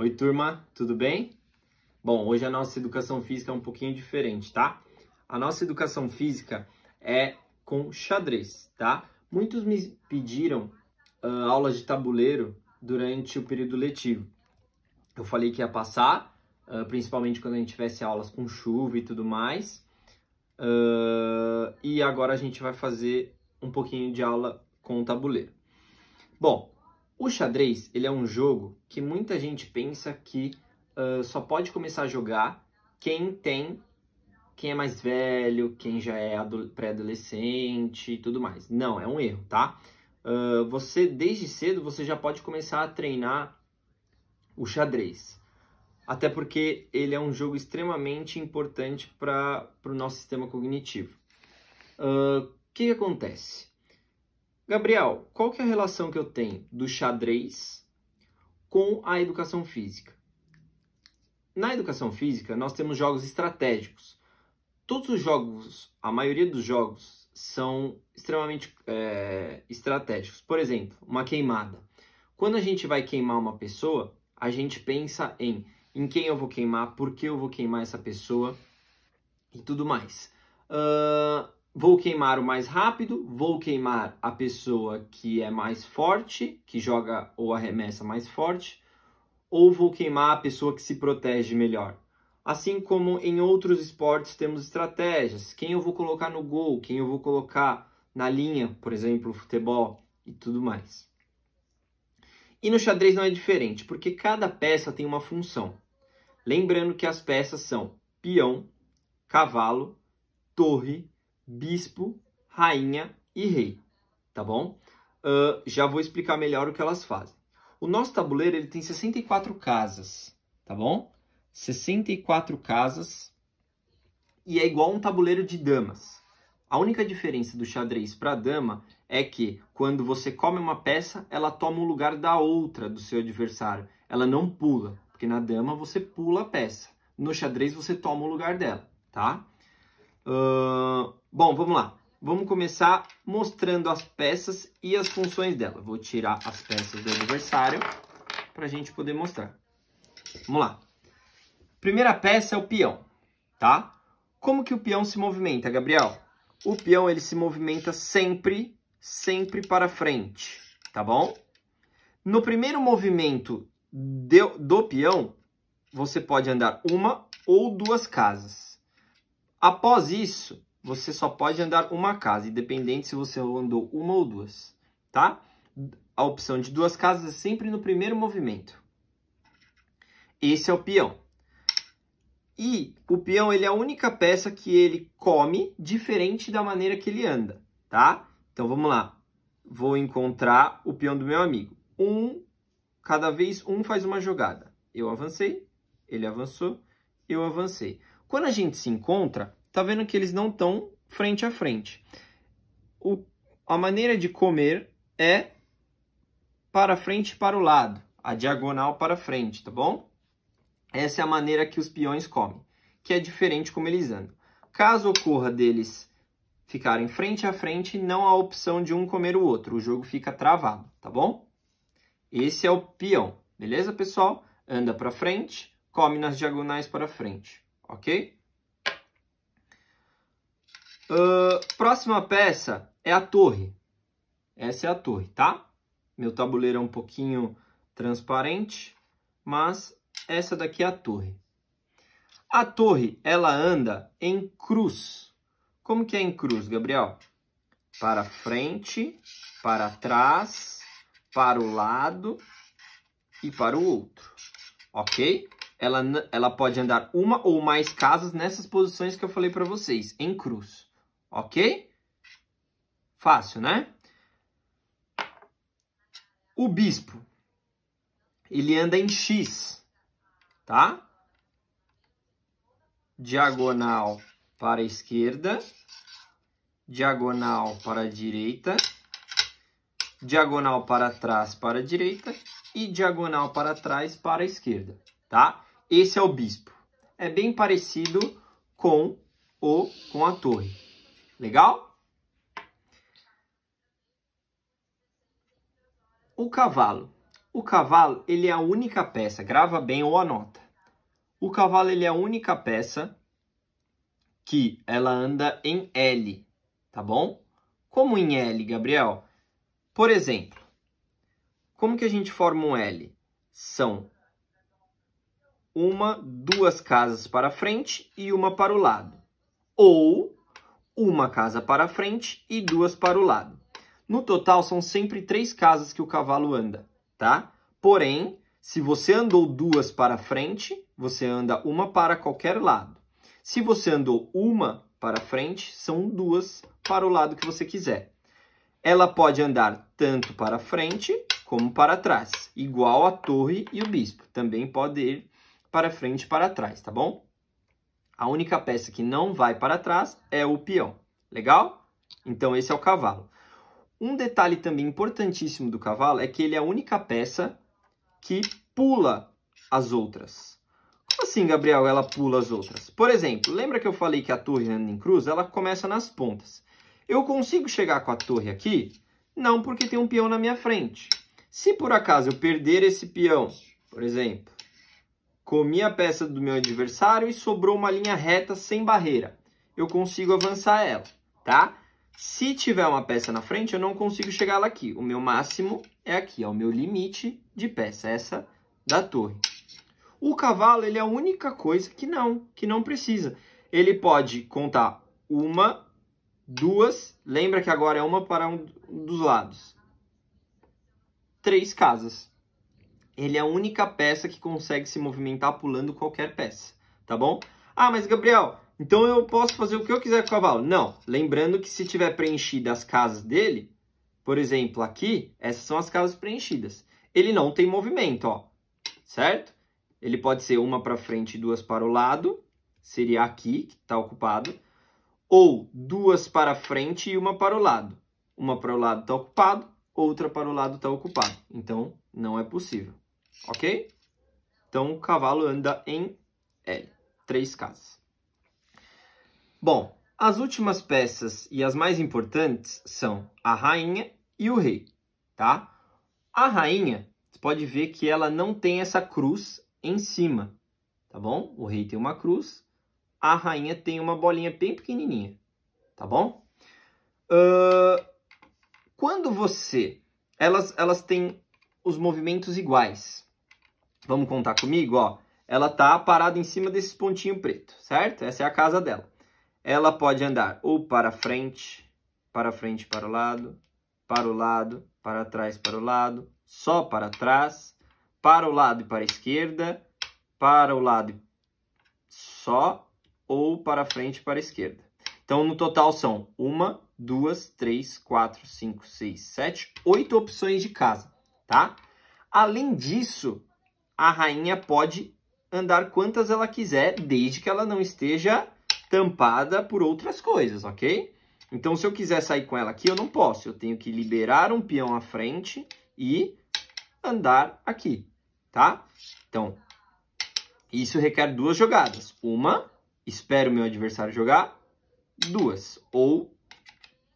Oi, turma, tudo bem? Bom, hoje a nossa educação física é um pouquinho diferente, tá? A nossa educação física é com xadrez, tá? Muitos me pediram uh, aulas de tabuleiro durante o período letivo. Eu falei que ia passar, uh, principalmente quando a gente tivesse aulas com chuva e tudo mais. Uh, e agora a gente vai fazer um pouquinho de aula com o tabuleiro. Bom, o xadrez ele é um jogo que muita gente pensa que uh, só pode começar a jogar quem tem, quem é mais velho, quem já é pré-adolescente e tudo mais. Não, é um erro, tá? Uh, você desde cedo você já pode começar a treinar o xadrez, até porque ele é um jogo extremamente importante para o nosso sistema cognitivo. O uh, que, que acontece? Gabriel, qual que é a relação que eu tenho do xadrez com a educação física? Na educação física, nós temos jogos estratégicos. Todos os jogos, a maioria dos jogos, são extremamente é, estratégicos. Por exemplo, uma queimada. Quando a gente vai queimar uma pessoa, a gente pensa em em quem eu vou queimar, por que eu vou queimar essa pessoa e tudo mais. Uh, Vou queimar o mais rápido, vou queimar a pessoa que é mais forte, que joga ou arremessa mais forte, ou vou queimar a pessoa que se protege melhor. Assim como em outros esportes temos estratégias, quem eu vou colocar no gol, quem eu vou colocar na linha, por exemplo, futebol e tudo mais. E no xadrez não é diferente, porque cada peça tem uma função. Lembrando que as peças são peão, cavalo, torre, bispo, rainha e rei, tá bom? Uh, já vou explicar melhor o que elas fazem. O nosso tabuleiro ele tem 64 casas, tá bom? 64 casas e é igual um tabuleiro de damas. A única diferença do xadrez para dama é que quando você come uma peça, ela toma o lugar da outra do seu adversário. Ela não pula, porque na dama você pula a peça. No xadrez você toma o lugar dela, tá? Ah, Bom, vamos lá. Vamos começar mostrando as peças e as funções dela. Vou tirar as peças do adversário para a gente poder mostrar. Vamos lá. Primeira peça é o peão, tá? Como que o peão se movimenta, Gabriel? O peão ele se movimenta sempre, sempre para frente, tá bom? No primeiro movimento do, do peão, você pode andar uma ou duas casas. Após isso, você só pode andar uma casa, independente se você andou uma ou duas, tá? A opção de duas casas é sempre no primeiro movimento. Esse é o peão. E o peão ele é a única peça que ele come diferente da maneira que ele anda, tá? Então vamos lá. Vou encontrar o peão do meu amigo. Um, cada vez um faz uma jogada. Eu avancei, ele avançou, eu avancei. Quando a gente se encontra, tá vendo que eles não estão frente a frente. O, a maneira de comer é para frente e para o lado, a diagonal para frente, tá bom? Essa é a maneira que os peões comem, que é diferente como eles andam. Caso ocorra deles ficarem frente a frente, não há opção de um comer o outro, o jogo fica travado, tá bom? Esse é o peão, beleza, pessoal? Anda para frente, come nas diagonais para frente, ok? Uh, próxima peça é a torre. Essa é a torre, tá? Meu tabuleiro é um pouquinho transparente, mas essa daqui é a torre. A torre, ela anda em cruz. Como que é em cruz, Gabriel? Para frente, para trás, para o lado e para o outro, ok? Ela, ela pode andar uma ou mais casas nessas posições que eu falei para vocês, em cruz ok? Fácil, né? O bispo, ele anda em X, tá? Diagonal para a esquerda, diagonal para a direita, diagonal para trás para a direita e diagonal para trás para a esquerda, tá? Esse é o bispo. É bem parecido com o com a torre. Legal? O cavalo. O cavalo, ele é a única peça, grava bem ou anota. O cavalo, ele é a única peça que ela anda em L, tá bom? Como em L, Gabriel? Por exemplo, como que a gente forma um L? São uma, duas casas para frente e uma para o lado. Ou uma casa para a frente e duas para o lado. No total, são sempre três casas que o cavalo anda, tá? Porém, se você andou duas para frente, você anda uma para qualquer lado. Se você andou uma para frente, são duas para o lado que você quiser. Ela pode andar tanto para frente como para trás, igual a torre e o bispo. Também pode ir para frente e para trás, tá bom? A única peça que não vai para trás é o peão. Legal? Então, esse é o cavalo. Um detalhe também importantíssimo do cavalo é que ele é a única peça que pula as outras. Como assim, Gabriel, ela pula as outras? Por exemplo, lembra que eu falei que a torre anda em cruz? Ela começa nas pontas. Eu consigo chegar com a torre aqui? Não, porque tem um peão na minha frente. Se por acaso eu perder esse peão, por exemplo, Comi a peça do meu adversário e sobrou uma linha reta sem barreira. Eu consigo avançar ela, tá? Se tiver uma peça na frente, eu não consigo chegar lá aqui. O meu máximo é aqui, é o meu limite de peça, é essa da torre. O cavalo, ele é a única coisa que não, que não precisa. Ele pode contar uma, duas, lembra que agora é uma para um dos lados. Três casas ele é a única peça que consegue se movimentar pulando qualquer peça, tá bom? Ah, mas Gabriel, então eu posso fazer o que eu quiser com o cavalo? Não, lembrando que se tiver preenchidas as casas dele, por exemplo, aqui, essas são as casas preenchidas. Ele não tem movimento, ó, certo? Ele pode ser uma para frente e duas para o lado, seria aqui, que está ocupado, ou duas para frente e uma para o lado. Uma para o lado está ocupado, outra para o lado está ocupado. Então, não é possível ok? Então o cavalo anda em L, é, três casas. Bom, as últimas peças e as mais importantes são a rainha e o rei, tá? A rainha, você pode ver que ela não tem essa cruz em cima, tá bom? O rei tem uma cruz, a rainha tem uma bolinha bem pequenininha, tá bom? Uh, quando você... Elas, elas têm os movimentos iguais, Vamos contar comigo, ó. Ela tá parada em cima desses pontinho preto, certo? Essa é a casa dela. Ela pode andar ou para frente, para frente, para o lado, para o lado, para trás, para o lado, só para trás, para o lado e para a esquerda, para o lado e só ou para frente e para a esquerda. Então, no total são uma, duas, três, quatro, cinco, seis, sete, oito opções de casa, tá? Além disso, a rainha pode andar quantas ela quiser, desde que ela não esteja tampada por outras coisas, ok? Então, se eu quiser sair com ela aqui, eu não posso. Eu tenho que liberar um peão à frente e andar aqui, tá? Então, isso requer duas jogadas. Uma, espero meu adversário jogar, duas, ou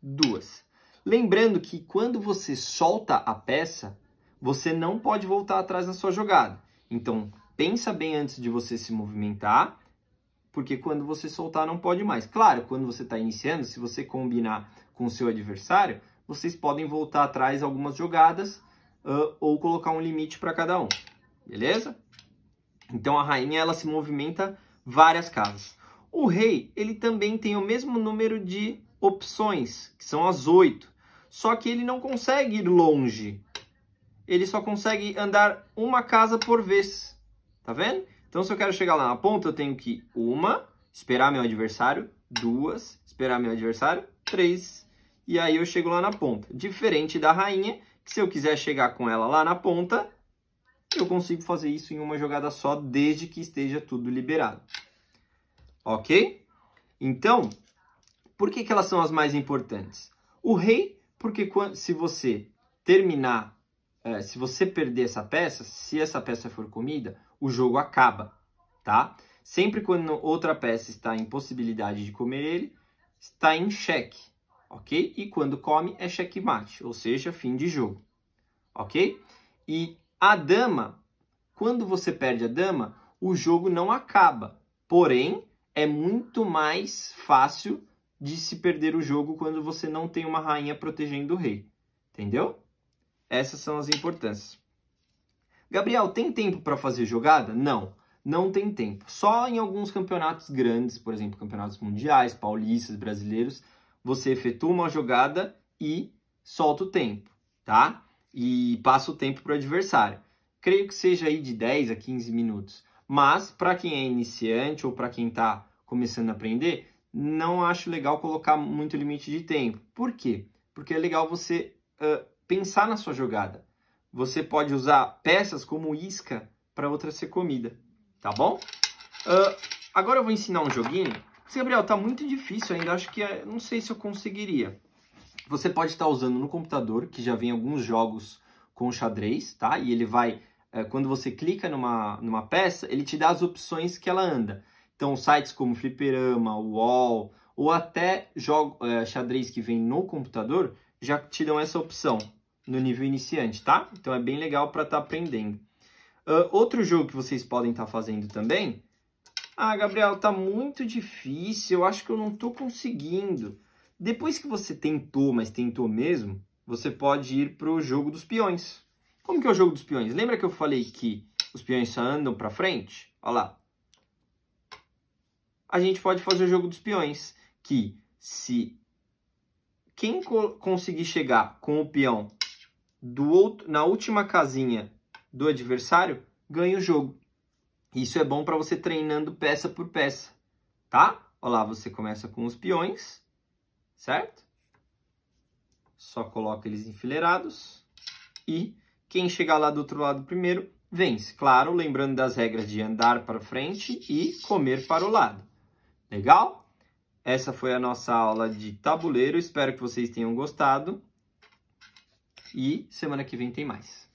duas. Lembrando que quando você solta a peça, você não pode voltar atrás na sua jogada. Então, pensa bem antes de você se movimentar, porque quando você soltar não pode mais. Claro, quando você está iniciando, se você combinar com o seu adversário, vocês podem voltar atrás algumas jogadas uh, ou colocar um limite para cada um, beleza? Então a rainha ela se movimenta várias casas. O rei ele também tem o mesmo número de opções, que são as oito, só que ele não consegue ir longe ele só consegue andar uma casa por vez. Tá vendo? Então, se eu quero chegar lá na ponta, eu tenho que uma, esperar meu adversário, duas, esperar meu adversário, três. E aí eu chego lá na ponta. Diferente da rainha, que se eu quiser chegar com ela lá na ponta, eu consigo fazer isso em uma jogada só, desde que esteja tudo liberado. Ok? Então, por que, que elas são as mais importantes? O rei, porque se você terminar é, se você perder essa peça, se essa peça for comida, o jogo acaba, tá? Sempre quando outra peça está em possibilidade de comer ele, está em xeque, ok? E quando come, é xeque-mate, ou seja, fim de jogo, ok? E a dama, quando você perde a dama, o jogo não acaba, porém, é muito mais fácil de se perder o jogo quando você não tem uma rainha protegendo o rei, entendeu? Essas são as importâncias. Gabriel, tem tempo para fazer jogada? Não, não tem tempo. Só em alguns campeonatos grandes, por exemplo, campeonatos mundiais, paulistas, brasileiros, você efetua uma jogada e solta o tempo, tá? E passa o tempo para o adversário. Creio que seja aí de 10 a 15 minutos. Mas para quem é iniciante ou para quem está começando a aprender, não acho legal colocar muito limite de tempo. Por quê? Porque é legal você uh, pensar na sua jogada. Você pode usar peças como isca para outra ser comida, tá bom? Uh, agora eu vou ensinar um joguinho. Gabriel, tá muito difícil ainda, acho que é, não sei se eu conseguiria. Você pode estar tá usando no computador, que já vem alguns jogos com xadrez, tá? E ele vai, é, quando você clica numa, numa peça, ele te dá as opções que ela anda. Então, sites como Fliperama, UOL, ou até jogo, é, xadrez que vem no computador, já te dão essa opção no nível iniciante, tá? Então é bem legal para estar tá aprendendo. Uh, outro jogo que vocês podem estar tá fazendo também. Ah, Gabriel, tá muito difícil, eu acho que eu não tô conseguindo. Depois que você tentou, mas tentou mesmo, você pode ir pro jogo dos peões. Como que é o jogo dos peões? Lembra que eu falei que os peões só andam para frente? Olha lá. A gente pode fazer o jogo dos peões, que se quem co conseguir chegar com o peão do outro, na última casinha do adversário ganha o jogo. Isso é bom para você treinando peça por peça, tá? Olha lá, você começa com os peões, certo? Só coloca eles enfileirados e quem chegar lá do outro lado primeiro vence. Claro, lembrando das regras de andar para frente e comer para o lado. Legal? Essa foi a nossa aula de tabuleiro. Espero que vocês tenham gostado. E semana que vem tem mais.